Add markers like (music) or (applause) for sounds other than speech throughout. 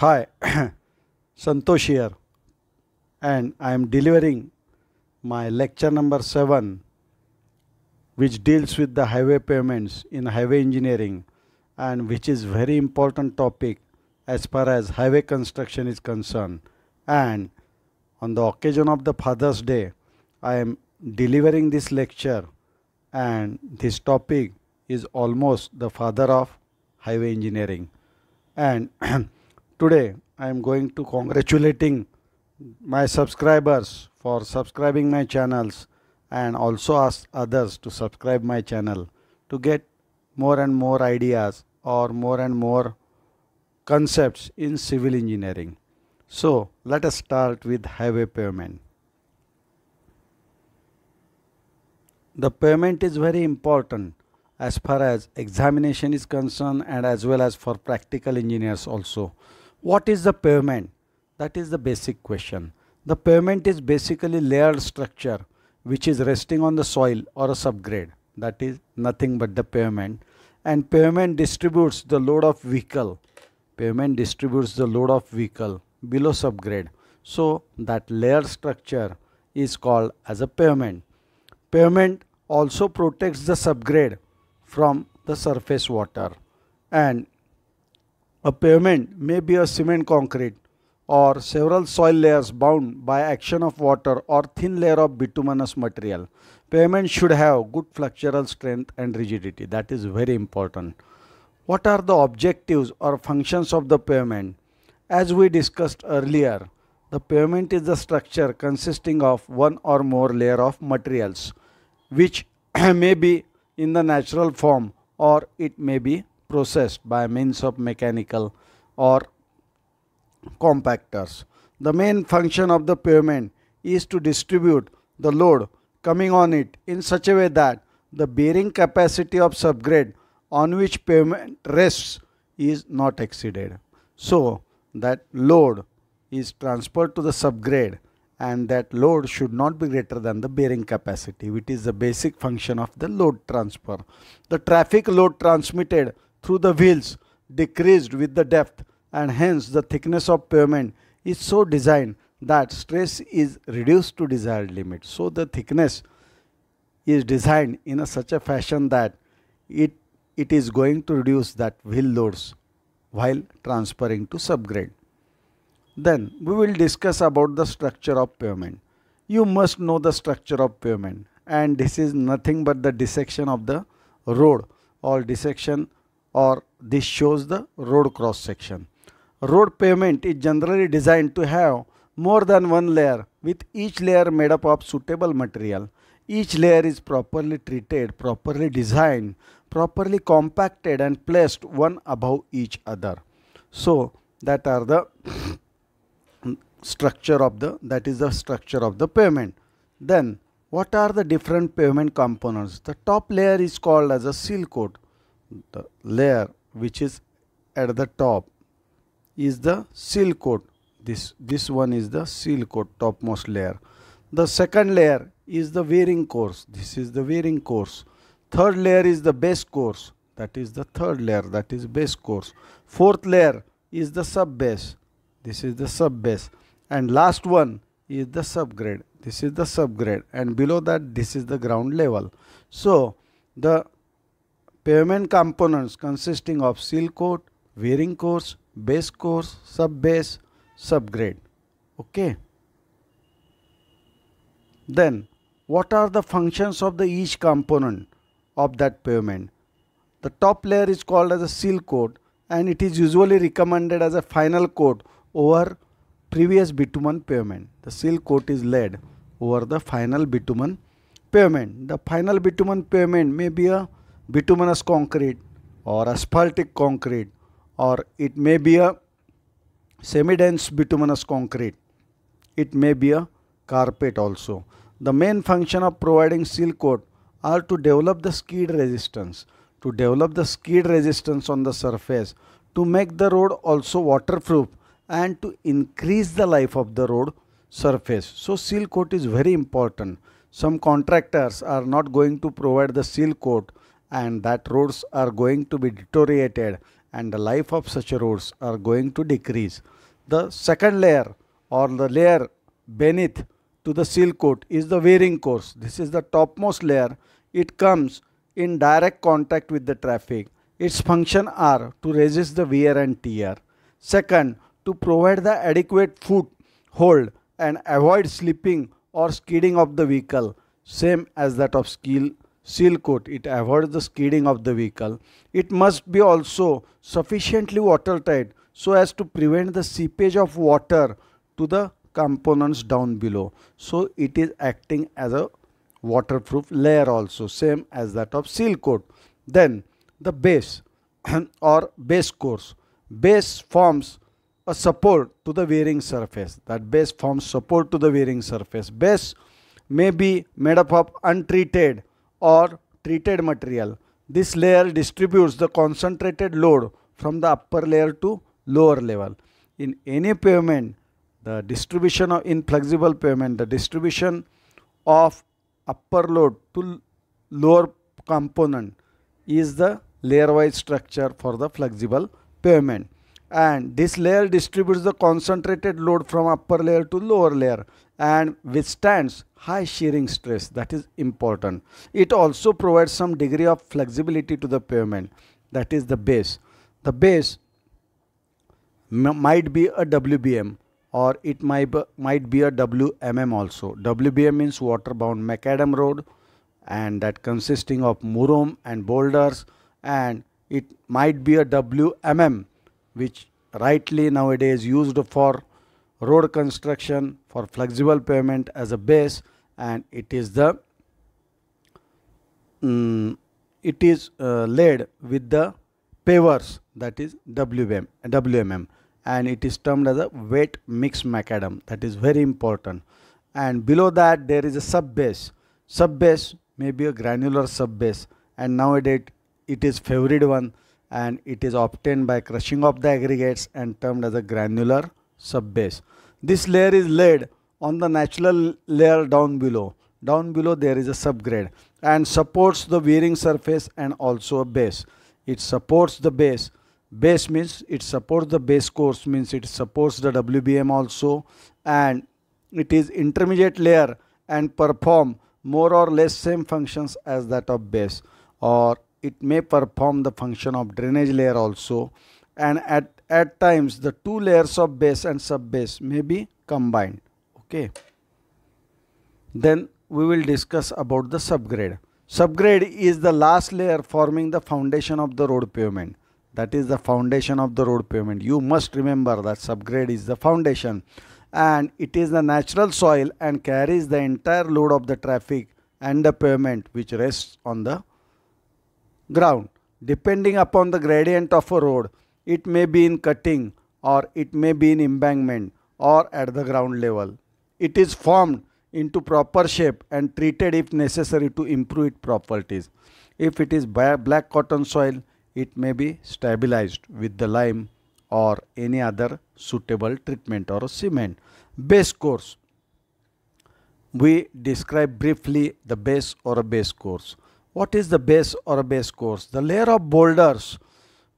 Hi, (coughs) Santosh here and I am delivering my lecture number 7 which deals with the highway payments in highway engineering and which is very important topic as far as highway construction is concerned and on the occasion of the Father's Day I am delivering this lecture and this topic is almost the father of highway engineering and today I am going to congratulating my subscribers for subscribing my channels and also ask others to subscribe my channel to get more and more ideas or more and more concepts in civil engineering. So let us start with highway pavement. The pavement is very important as far as examination is concerned and as well as for practical engineers also. What is the pavement? That is the basic question. The pavement is basically layered structure which is resting on the soil or a subgrade. That is nothing but the pavement. And pavement distributes the load of vehicle. Pavement distributes the load of vehicle below subgrade. So that layer structure is called as a pavement. Pavement also protects the subgrade from the surface water and a pavement may be a cement concrete or several soil layers bound by action of water or thin layer of bituminous material. Pavement should have good flexural strength and rigidity. That is very important. What are the objectives or functions of the pavement? As we discussed earlier, the pavement is a structure consisting of one or more layer of materials which (clears throat) may be in the natural form or it may be processed by means of mechanical or compactors. The main function of the pavement is to distribute the load coming on it in such a way that the bearing capacity of subgrade on which pavement rests is not exceeded. So that load is transferred to the subgrade and that load should not be greater than the bearing capacity which is the basic function of the load transfer. The traffic load transmitted through the wheels decreased with the depth and hence the thickness of pavement is so designed that stress is reduced to desired limit. So the thickness is designed in a such a fashion that it, it is going to reduce that wheel loads while transferring to subgrade. Then we will discuss about the structure of pavement. You must know the structure of pavement and this is nothing but the dissection of the road or dissection or this shows the road cross section. Road pavement is generally designed to have more than one layer with each layer made up of suitable material. Each layer is properly treated, properly designed, properly compacted and placed one above each other. So that are the (coughs) structure of the that is the structure of the pavement. Then what are the different pavement components? The top layer is called as a seal coat the layer which is at the top is the seal coat this this one is the seal coat topmost layer the second layer is the wearing course this is the wearing course third layer is the base course that is the third layer that is base course fourth layer is the sub base this is the sub base and last one is the subgrade this is the subgrade and below that this is the ground level so the Payment components consisting of seal coat, wearing course, base course, sub base, subgrade. Okay. Then what are the functions of the each component of that payment? The top layer is called as a seal coat and it is usually recommended as a final coat over previous bitumen payment. The seal coat is laid over the final bitumen payment. The final bitumen payment may be a bituminous concrete or asphaltic concrete or it may be a semi-dense bituminous concrete. It may be a carpet also. The main function of providing seal coat are to develop the skid resistance, to develop the skid resistance on the surface, to make the road also waterproof and to increase the life of the road surface. So seal coat is very important. Some contractors are not going to provide the seal coat and that roads are going to be deteriorated and the life of such roads are going to decrease. The second layer or the layer beneath to the seal coat is the wearing course. This is the topmost layer. It comes in direct contact with the traffic. Its function are to resist the wear and tear. Second, to provide the adequate foot hold and avoid slipping or skidding of the vehicle, same as that of skill seal coat. It avoids the skidding of the vehicle. It must be also sufficiently watertight so as to prevent the seepage of water to the components down below. So it is acting as a waterproof layer also same as that of seal coat. Then the base (clears throat) or base course. Base forms a support to the wearing surface. That base forms support to the wearing surface. Base may be made up of untreated or treated material. This layer distributes the concentrated load from the upper layer to lower level. In any pavement, the distribution of inflexible pavement, the distribution of upper load to lower component is the layer wise structure for the flexible pavement and this layer distributes the concentrated load from upper layer to lower layer and withstands high shearing stress that is important it also provides some degree of flexibility to the pavement that is the base the base might be a wbm or it might be, might be a wmm also wbm means waterbound macadam road and that consisting of murum and boulders and it might be a wmm which rightly nowadays used for road construction for flexible payment as a base and it is the um, it is uh, laid with the pavers that is WM, WMM and it is termed as a weight mix macadam that is very important and below that there is a sub base sub base may be a granular sub base and nowadays it is favorite one and it is obtained by crushing of the aggregates and termed as a granular subbase. This layer is laid on the natural layer down below. Down below there is a subgrade and supports the wearing surface and also a base. It supports the base. Base means it supports the base course means it supports the WBM also and it is intermediate layer and perform more or less same functions as that of base or it may perform the function of drainage layer also and at at times the two layers of base and sub base may be combined okay then we will discuss about the subgrade subgrade is the last layer forming the foundation of the road pavement that is the foundation of the road pavement you must remember that subgrade is the foundation and it is the natural soil and carries the entire load of the traffic and the pavement which rests on the ground depending upon the gradient of a road it may be in cutting or it may be in embankment or at the ground level. It is formed into proper shape and treated if necessary to improve its properties. If it is black cotton soil, it may be stabilized with the lime or any other suitable treatment or cement. Base course. We describe briefly the base or a base course. What is the base or a base course? The layer of boulders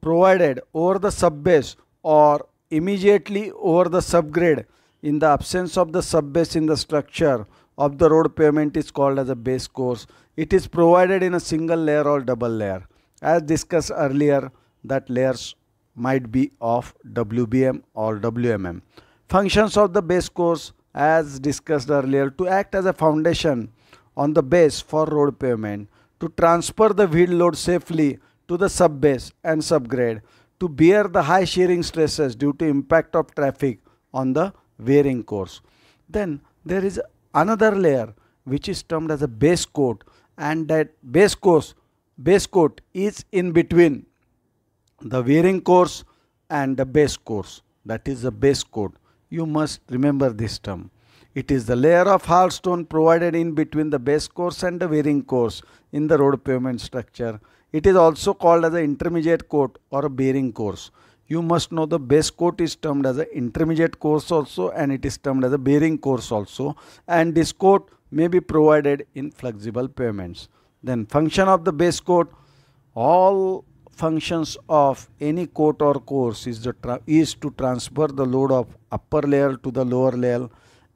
provided over the subbase or immediately over the subgrade in the absence of the subbase in the structure of the road pavement is called as a base course. It is provided in a single layer or double layer. As discussed earlier, that layers might be of WBM or WMM. Functions of the base course as discussed earlier to act as a foundation on the base for road pavement, to transfer the wheel load safely to the subbase and subgrade to bear the high shearing stresses due to impact of traffic on the wearing course. Then there is another layer which is termed as a base coat and that base course base coat is in between the wearing course and the base course that is the base coat you must remember this term it is the layer of hard stone provided in between the base course and the wearing course in the road pavement structure it is also called as an intermediate coat or a bearing course. You must know the base coat is termed as an intermediate course also and it is termed as a bearing course also and this coat may be provided in flexible payments. Then function of the base coat, all functions of any coat or course is, is to transfer the load of upper layer to the lower layer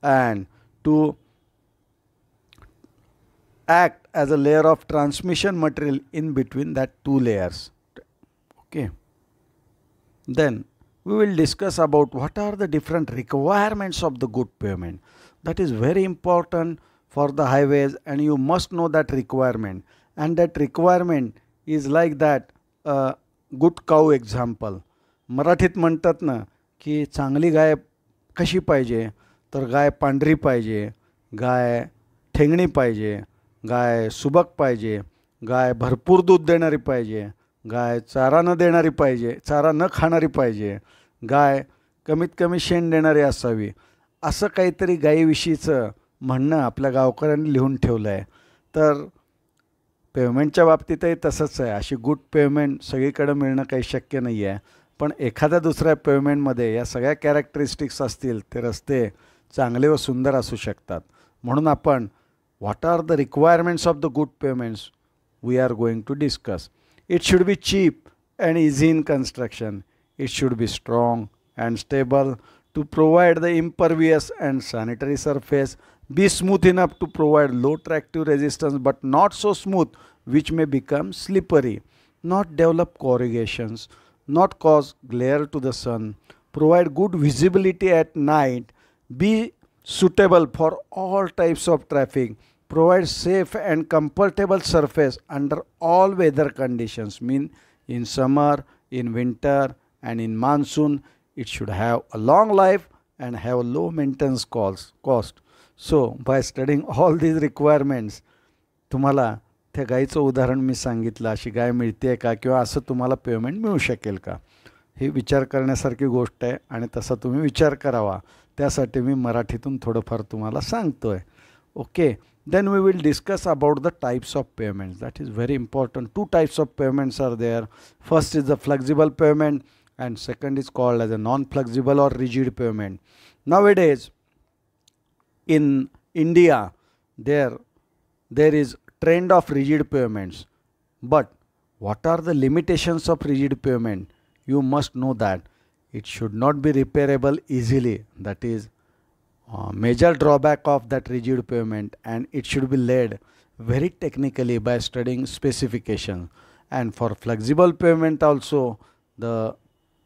and to act as a layer of transmission material in between that two layers okay then we will discuss about what are the different requirements of the good pavement that is very important for the highways and you must know that requirement and that requirement is like that uh, good cow example मराठीत म्हणतात ना की चांगली गाय कशी पाहिजे तर गाय पांढरी पाहिजे गाय ठेंगणी पाहिजे गाय सुबक पाहिजे गाय भरपूर दूध देणारी पाहिजे गाय चारा न देणारी पाहिजे चारा न खाणारी पाहिजे गाय कमीत कमी शेण देणारी असावी असं काहीतरी गायीविषयीचं म्हणणं आपल्या गावकऱ्यांनी लिहून ठेवलं आहे तर पेमेंटच्या बाबतीतही तसंच आहे अशी गुड पेमेंट सगळीकडे मिळणं काही शक्य नाही आहे पण एखाद्या दुसऱ्या पेमेंटमध्ये या सगळ्या कॅरेक्टरिस्टिक्स असतील ते रस्ते चांगले व सुंदर असू शकतात म्हणून आपण What are the requirements of the good payments? We are going to discuss. It should be cheap and easy in construction. It should be strong and stable to provide the impervious and sanitary surface. Be smooth enough to provide low tractive resistance but not so smooth which may become slippery. Not develop corrugations, not cause glare to the sun. Provide good visibility at night. Be suitable for all types of traffic safe safe comfortable comfortable under all weather weather mean in summer in winter winter in in it it should a a long life and a low maintenance calls cost so by studying all these requirements तुम्हाला त्या गायीचं उदाहरण मी सांगितलं अशी गाय मिळते का किंवा असं तुम्हाला पेमेंट मिळू शकेल का हे विचार करण्यासारखी गोष्ट आहे आणि तसा तुम्ही विचार करावा त्यासाठी मी मराठीतून थोडंफार तुम्हाला सांगतो आहे okay then we will discuss about the types of payments that is very important two types of payments are there first is the flexible payment and second is called as a non-flexible or rigid payment nowadays in india there there is trend of rigid payments but what are the limitations of rigid payment you must know that it should not be repairable easily that is uh, major drawback of that rigid pavement and it should be laid very technically by studying specification and for flexible pavement also the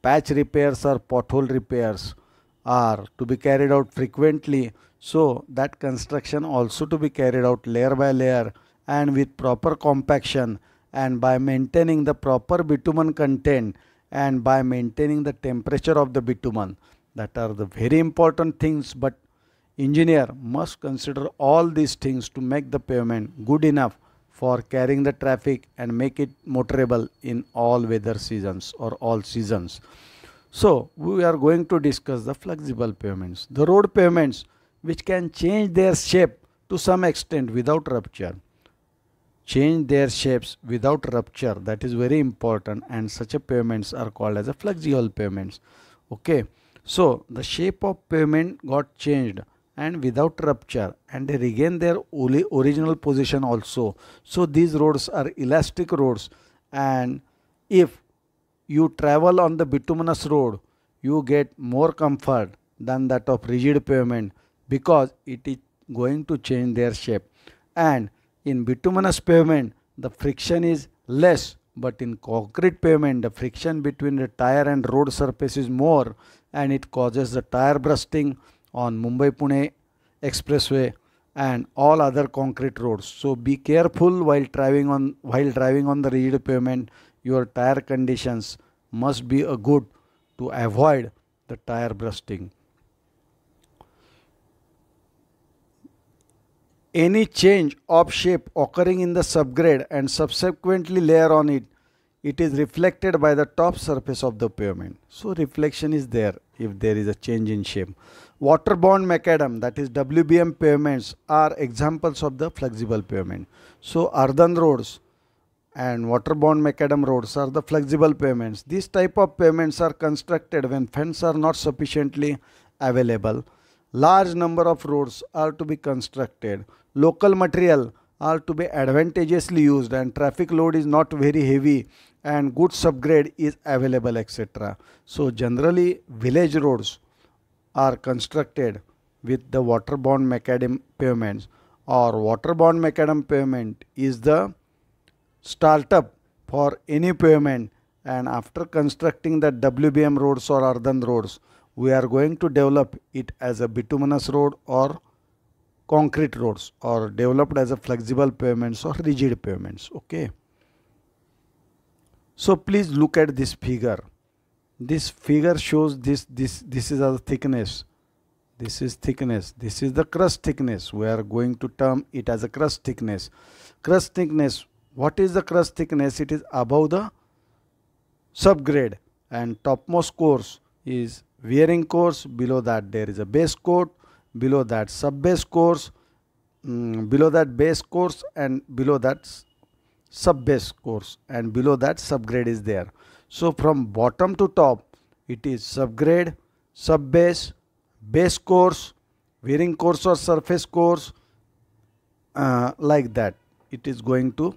patch repairs or pothole repairs are to be carried out frequently so that construction also to be carried out layer by layer and with proper compaction and by maintaining the proper bitumen content and by maintaining the temperature of the bitumen that are the very important things but engineer must consider all these things to make the pavement good enough for carrying the traffic and make it motorable in all weather seasons or all seasons. So we are going to discuss the flexible pavements, the road pavements which can change their shape to some extent without rupture. Change their shapes without rupture that is very important and such a pavements are called as a flexible pavements. Okay, so the shape of pavement got changed and without rupture and they regain their original position also. So these roads are elastic roads and if you travel on the bituminous road you get more comfort than that of rigid pavement because it is going to change their shape and in bituminous pavement the friction is less but in concrete pavement the friction between the tire and road surface is more and it causes the tire bursting on Mumbai-Pune Expressway and all other concrete roads. So be careful while driving on while driving on the rigid pavement. Your tire conditions must be a good to avoid the tire bursting. Any change of shape occurring in the subgrade and subsequently layer on it it is reflected by the top surface of the pavement. So reflection is there if there is a change in shape. Waterborne macadam that is WBM pavements are examples of the flexible pavement. So earthen roads and waterborne macadam roads are the flexible pavements. These type of pavements are constructed when funds are not sufficiently available. Large number of roads are to be constructed. Local material are to be advantageously used and traffic load is not very heavy and good subgrade is available etc. So generally village roads are constructed with the waterborne macadam pavements or waterborne macadam pavement is the startup for any pavement and after constructing the WBM roads or earthen roads we are going to develop it as a bituminous road or concrete roads or developed as a flexible pavements or rigid pavements okay so please look at this figure this figure shows this this this is the thickness this is thickness this is the crust thickness we are going to term it as a crust thickness crust thickness what is the crust thickness it is above the subgrade and topmost course is wearing course below that there is a base coat below that sub base course um, below that base course and below that sub base course and below that subgrade is there so from bottom to top it is subgrade sub base base course wearing course or surface course uh, like that it is going to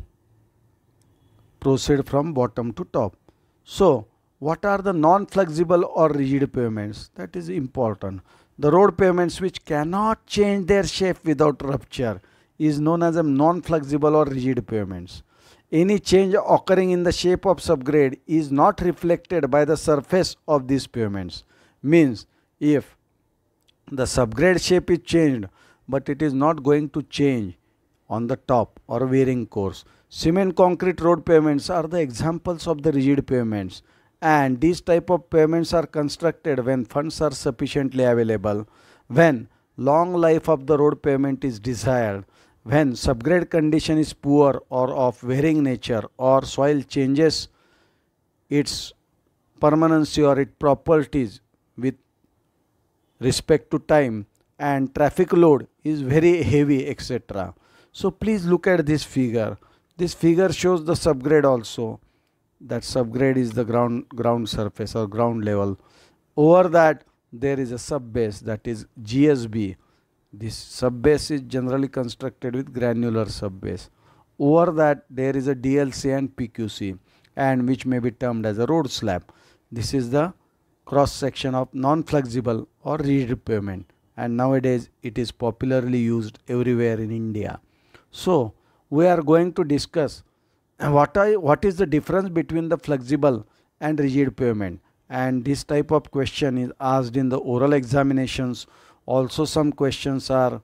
proceed from bottom to top so what are the non-flexible or rigid payments? that is important the road pavements which cannot change their shape without rupture is known as a non-flexible or rigid pavements. Any change occurring in the shape of subgrade is not reflected by the surface of these pavements. Means if the subgrade shape is changed but it is not going to change on the top or wearing course. Cement concrete road pavements are the examples of the rigid pavements and these type of payments are constructed when funds are sufficiently available when long life of the road payment is desired when subgrade condition is poor or of varying nature or soil changes its permanency or its properties with respect to time and traffic load is very heavy etc so please look at this figure this figure shows the subgrade also that subgrade is the ground ground surface or ground level over that there is a subbase that is GSB this subbase is generally constructed with granular subbase over that there is a DLC and PQC and which may be termed as a road slab this is the cross section of non-flexible or rigid pavement and nowadays it is popularly used everywhere in India so we are going to discuss what I what is the difference between the flexible and rigid pavement? And this type of question is asked in the oral examinations. Also, some questions are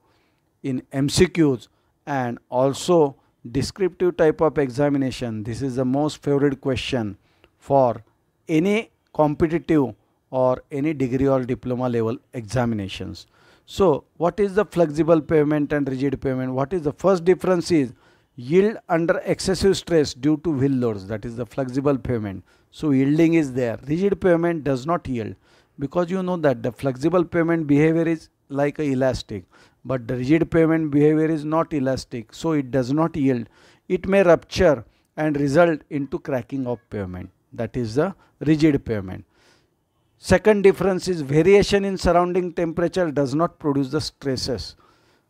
in MCQs and also descriptive type of examination. This is the most favorite question for any competitive or any degree or diploma level examinations. So, what is the flexible pavement and rigid pavement? What is the first difference is yield under excessive stress due to wheel loads that is the flexible pavement so yielding is there rigid pavement does not yield because you know that the flexible pavement behavior is like elastic but the rigid pavement behavior is not elastic so it does not yield it may rupture and result into cracking of pavement that is the rigid pavement second difference is variation in surrounding temperature does not produce the stresses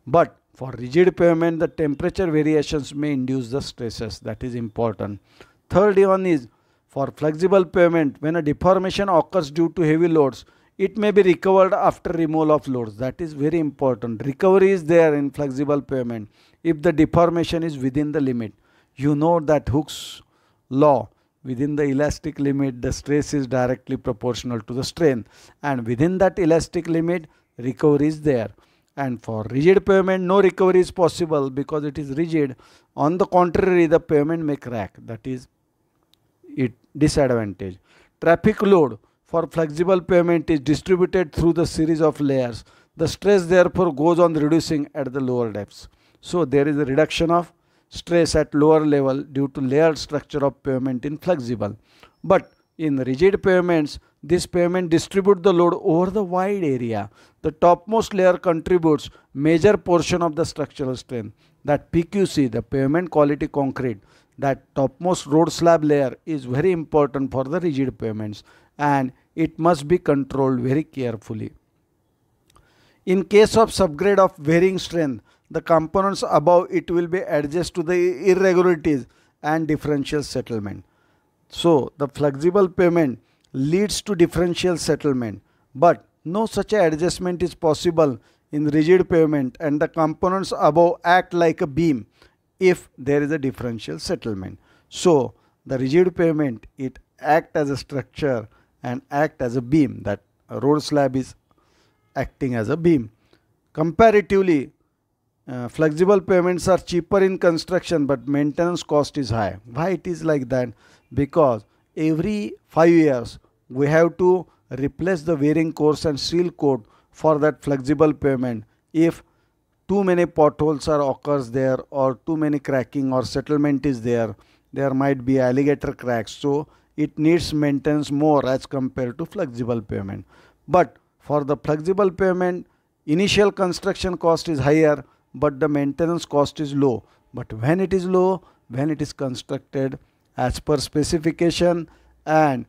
but for rigid pavement, the temperature variations may induce the stresses. That is important. Third one is for flexible pavement, when a deformation occurs due to heavy loads, it may be recovered after removal of loads. That is very important. Recovery is there in flexible pavement if the deformation is within the limit. You know that Hooke's law within the elastic limit the stress is directly proportional to the strain and within that elastic limit recovery is there and for rigid pavement no recovery is possible because it is rigid on the contrary the pavement may crack that is it disadvantage traffic load for flexible pavement is distributed through the series of layers the stress therefore goes on reducing at the lower depths so there is a reduction of stress at lower level due to layered structure of pavement in flexible but in rigid pavements, this pavement distributes the load over the wide area. The topmost layer contributes major portion of the structural strength. That PQC, the pavement quality concrete, that topmost road slab layer is very important for the rigid pavements and it must be controlled very carefully. In case of subgrade of varying strength, the components above it will be adjusted to the irregularities and differential settlement. So the flexible payment leads to differential settlement, but no such adjustment is possible in rigid payment and the components above act like a beam if there is a differential settlement. So the rigid payment, it act as a structure and act as a beam that a road slab is acting as a beam. Comparatively, uh, flexible payments are cheaper in construction but maintenance cost is high. Why it is like that? because every 5 years we have to replace the wearing course and seal coat for that flexible pavement if too many potholes are occurs there or too many cracking or settlement is there there might be alligator cracks so it needs maintenance more as compared to flexible pavement but for the flexible pavement initial construction cost is higher but the maintenance cost is low but when it is low when it is constructed as per specification and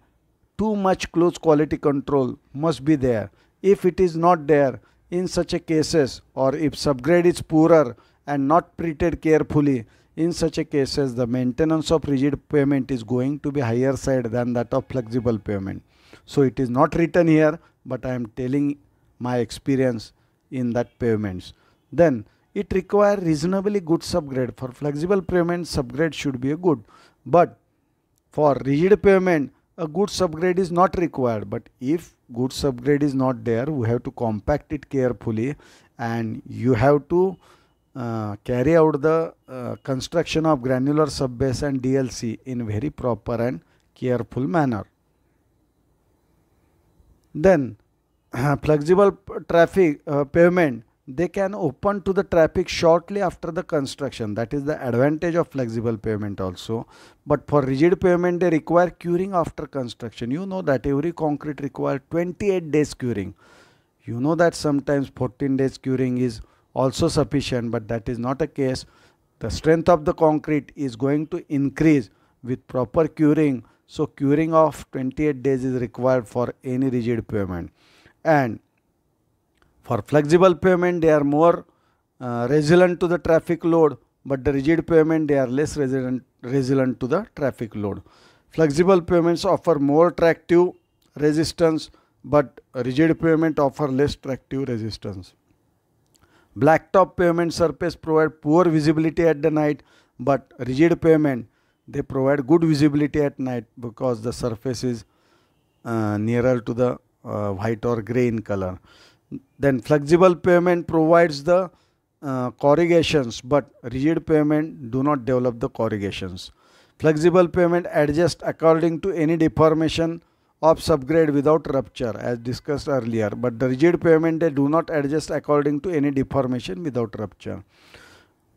too much close quality control must be there. If it is not there in such a cases or if subgrade is poorer and not treated carefully in such a cases the maintenance of rigid payment is going to be higher side than that of flexible payment. So it is not written here but I am telling my experience in that payments. Then it requires reasonably good subgrade. For flexible payment subgrade should be a good. But for rigid pavement, a good subgrade is not required. But if good subgrade is not there, we have to compact it carefully and you have to uh, carry out the uh, construction of granular subbase and DLC in very proper and careful manner. Then (clears throat) uh, flexible traffic pavement they can open to the traffic shortly after the construction. That is the advantage of flexible pavement also. But for rigid pavement, they require curing after construction. You know that every concrete requires 28 days curing. You know that sometimes 14 days curing is also sufficient, but that is not a case. The strength of the concrete is going to increase with proper curing. So curing of 28 days is required for any rigid pavement. And for flexible payment, they are more uh, resilient to the traffic load, but the rigid payment, they are less resilient, resilient to the traffic load. Flexible payments offer more tractive resistance, but rigid payment offer less tractive resistance. Blacktop payment surface provide poor visibility at the night, but rigid payment, they provide good visibility at night because the surface is uh, nearer to the uh, white or gray in color. Then flexible payment provides the uh, corrugations, but rigid payment do not develop the corrugations. Flexible payment adjusts according to any deformation of subgrade without rupture as discussed earlier but the rigid pavement they do not adjust according to any deformation without rupture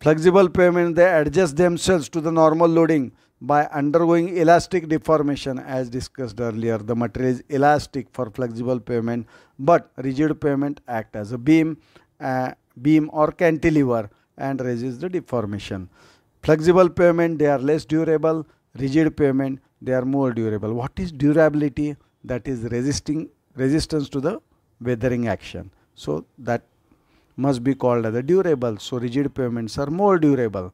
flexible pavement they adjust themselves to the normal loading by undergoing elastic deformation as discussed earlier the material is elastic for flexible pavement but rigid pavement act as a beam uh, beam or cantilever and resist the deformation flexible pavement they are less durable rigid pavement they are more durable what is durability that is resisting resistance to the weathering action so that must be called as a durable so rigid pavements are more durable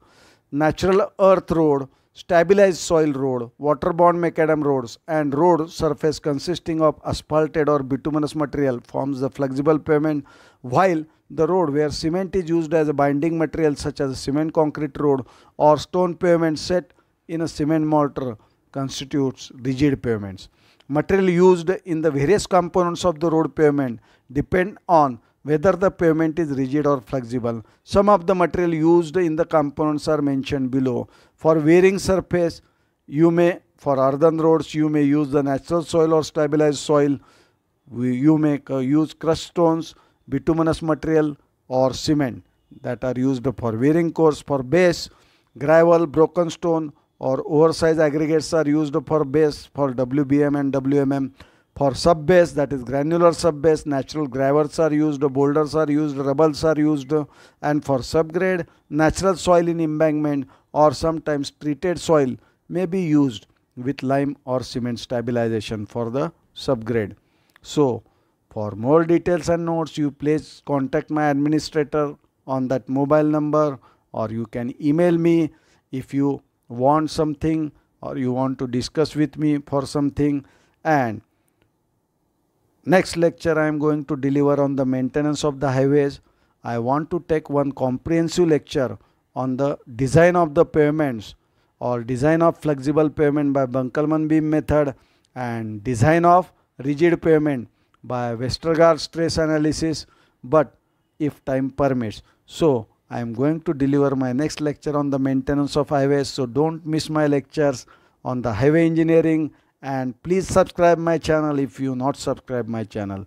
natural earth road stabilized soil road, waterborne macadam roads and road surface consisting of asphalted or bituminous material forms the flexible pavement while the road where cement is used as a binding material such as cement concrete road or stone pavement set in a cement mortar constitutes rigid pavements. Material used in the various components of the road pavement depend on whether the pavement is rigid or flexible. Some of the material used in the components are mentioned below. For wearing surface, you may, for earthen roads, you may use the natural soil or stabilized soil. You may use crushed stones, bituminous material or cement that are used for wearing course. For base, gravel, broken stone or oversized aggregates are used for base for WBM and WMM. For subbase, that is granular subbase, natural gravers are used, boulders are used, rubbles are used. And for subgrade, natural soil in embankment or sometimes treated soil may be used with lime or cement stabilization for the subgrade. So, for more details and notes, you please contact my administrator on that mobile number or you can email me if you want something or you want to discuss with me for something and Next lecture I am going to deliver on the maintenance of the highways. I want to take one comprehensive lecture on the design of the pavements or design of flexible pavement by Bunkelman beam method and design of rigid pavement by Westergaard stress analysis but if time permits. So I am going to deliver my next lecture on the maintenance of highways so don't miss my lectures on the highway engineering and please subscribe my channel if you not subscribe my channel